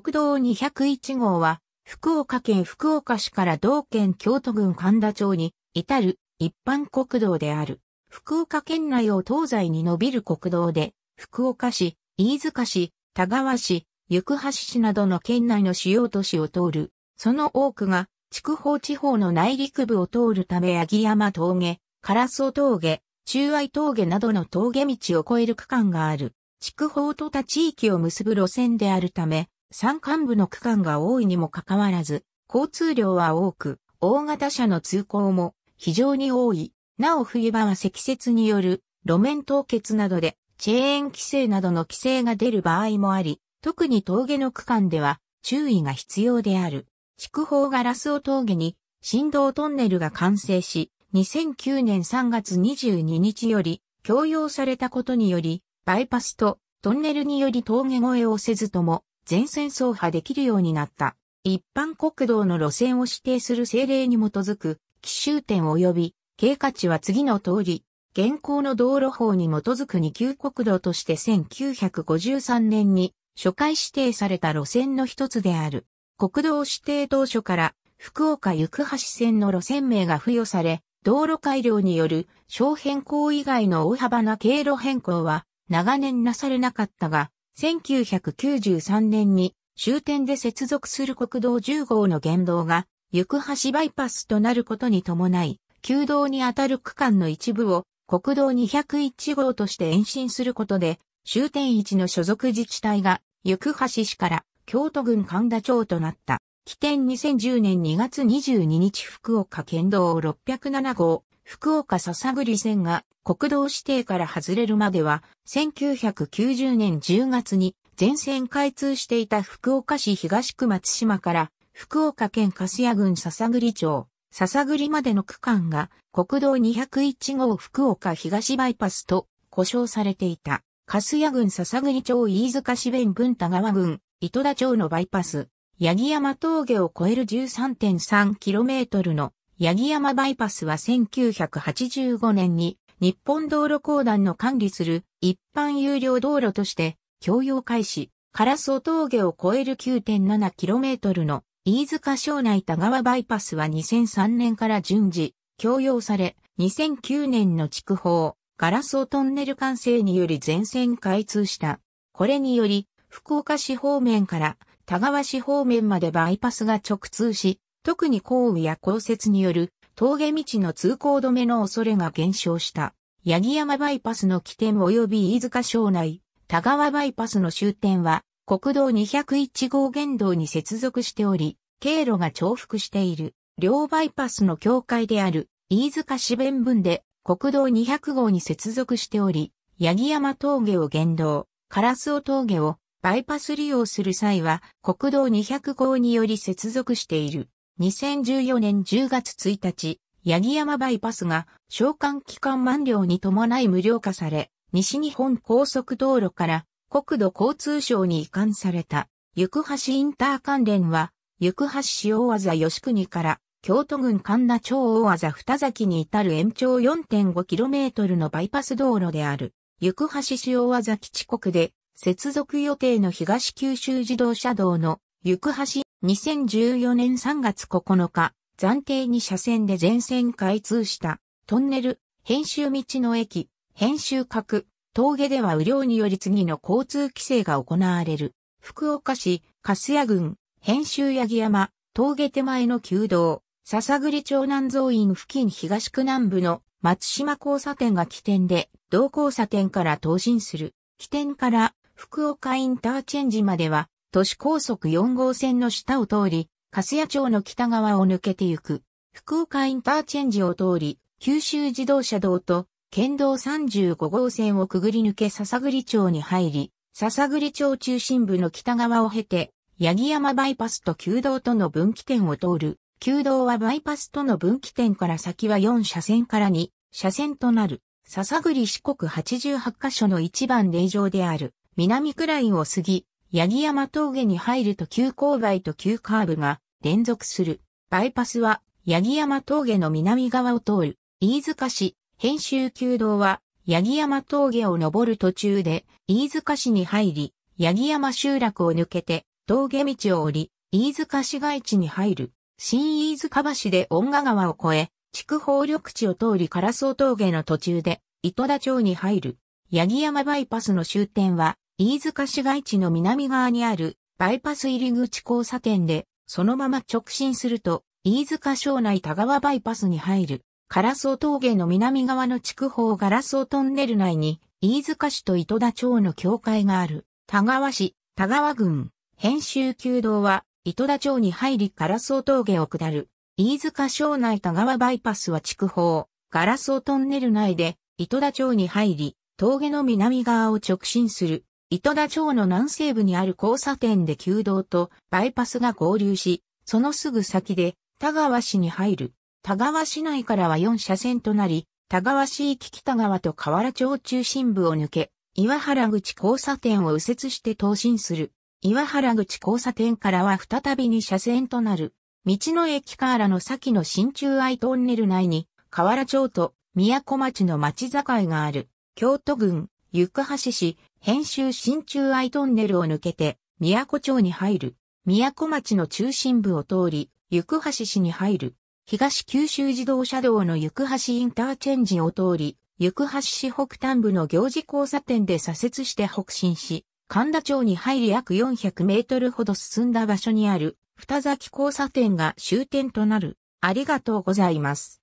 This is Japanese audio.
国道201号は、福岡県福岡市から同県京都郡神田町に至る一般国道である。福岡県内を東西に伸びる国道で、福岡市、飯塚市、田川市、行橋市などの県内の主要都市を通る。その多くが、筑豊地方の内陸部を通るため、八木山峠、唐尾峠、中愛峠などの峠道を越える区間がある。筑豊と他地域を結ぶ路線であるため、山間部の区間が多いにもかかわらず、交通量は多く、大型車の通行も非常に多い。なお冬場は積雪による路面凍結などでチェーン規制などの規制が出る場合もあり、特に峠の区間では注意が必要である。筑豊ガラスを峠に振動トンネルが完成し、2009年3月22日より供用されたことにより、バイパスとトンネルにより峠越えをせずとも全線走破できるようになった。一般国道の路線を指定する政令に基づく、奇襲点及び、経過値は次の通り、現行の道路法に基づく二級国道として1953年に初回指定された路線の一つである。国道指定当初から福岡行橋線の路線名が付与され、道路改良による小変更以外の大幅な経路変更は長年なされなかったが、1993年に終点で接続する国道10号の原動が、行橋バイパスとなることに伴い、旧道にあたる区間の一部を国道201号として延伸することで、終点一の所属自治体が、行橋市から京都郡神田町となった。起点2010年2月22日福岡県道607号、福岡笹栗線が国道指定から外れるまでは、1990年10月に全線開通していた福岡市東区松島から福岡県粕屋郡笹栗町、笹栗までの区間が国道201号福岡東バイパスと呼称されていた。粕屋郡笹栗町飯塚市弁文田川郡糸田町のバイパス、八木山峠を越える 13.3km の八木山バイパスは1985年に日本道路公団の管理する一般有料道路として供用開始、カ唐曽峠を越える 9.7km の飯塚省内田川バイパスは2003年から順次供用され、2009年の地区法ガラストンネル完成により全線開通した。これにより、福岡市方面から田川市方面までバイパスが直通し、特に降雨や降雪による峠道の通行止めの恐れが減少した。八木山バイパスの起点及び飯塚省内、田川バイパスの終点は国道201号原道に接続しており、経路が重複している。両バイパスの境界である飯塚市弁分で国道200号に接続しており、八木山峠を原道、スオ峠をバイパス利用する際は国道200号により接続している。2014年10月1日、八木山バイパスが召喚期間満了に伴い無料化され、西日本高速道路から国土交通省に移管された、行橋インター関連は、行橋市技吉国から京都郡神田町大技二崎に至る延長 4.5km のバイパス道路である、行橋市技基地国で接続予定の東九州自動車道の行橋2014年3月9日、暫定に車線で全線開通したトンネル、編集道の駅、編集角、峠では雨量により次の交通規制が行われる。福岡市、粕谷郡、編集八木山、峠手前の旧道、笹栗町南蔵院付近東区南部の松島交差点が起点で、同交差点から東進する。起点から福岡インターチェンジまでは都市高速4号線の下を通り、粕谷町の北側を抜けてゆく。福岡インターチェンジを通り、九州自動車道と県道35号線をくぐり抜け笹栗町に入り、笹栗町中心部の北側を経て、八木山バイパスと旧道との分岐点を通る。旧道はバイパスとの分岐点から先は4車線から2車線となる。笹栗四国88カ所の一番霊場である南クラインを過ぎ、八木山峠に入ると急勾配と急カーブが連続する。バイパスは八木山峠の南側を通る。飯塚市、編集旧道は八木山峠を登る途中で飯塚市に入り、八木山集落を抜けて峠道を降り、飯塚市街地に入る。新飯塚橋で恩賀川を越え、筑豊緑地を通り唐草峠の途中で、糸田町に入る。八木山バイパスの終点は、飯塚市街地の南側にあるバイパス入り口交差点で、そのまま直進すると、飯塚省内田川バイパスに入る、唐草峠の南側の筑豊ガラソトンネル内に、飯塚市と糸田町の境界がある、田川市、田川郡、編集旧道は、糸田町に入り唐草峠を下る。飯塚省内田川バイパスは筑豊、ガラソトンネル内で、糸田町に入り、峠の南側を直進する。糸田町の南西部にある交差点で旧道とバイパスが合流し、そのすぐ先で田川市に入る。田川市内からは4車線となり、田川市域北川と河原町中心部を抜け、岩原口交差点を右折して東進する。岩原口交差点からは再び2車線となる。道の駅からの先の新中愛トンネル内に、河原町と宮古町の町境がある。京都郡、行橋市、編集新中愛トンネルを抜けて、宮古町に入る。宮古町の中心部を通り、行橋市に入る。東九州自動車道の行橋インターチェンジを通り、行橋市北端部の行事交差点で左折して北進し、神田町に入り約400メートルほど進んだ場所にある、二崎交差点が終点となる。ありがとうございます。